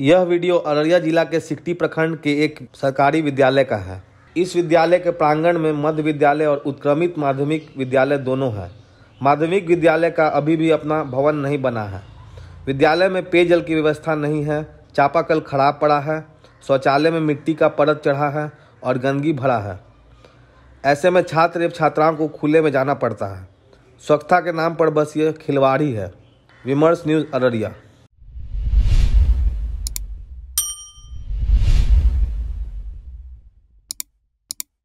यह वीडियो अररिया जिला के सिकटी प्रखंड के एक सरकारी विद्यालय का है इस विद्यालय के प्रांगण में मध्य विद्यालय और उत्क्रमित माध्यमिक विद्यालय दोनों हैं माध्यमिक विद्यालय का अभी भी अपना भवन नहीं बना है विद्यालय में पेयजल की व्यवस्था नहीं है चापाकल खराब पड़ा है शौचालय में मिट्टी का परत चढ़ा है और गंदगी भरा है ऐसे में छात्र एवं छात्राओं को खुले में जाना पड़ता है स्वच्छता के नाम पर बस ये खिलवाड़ी है विमर्श न्यूज़ अररिया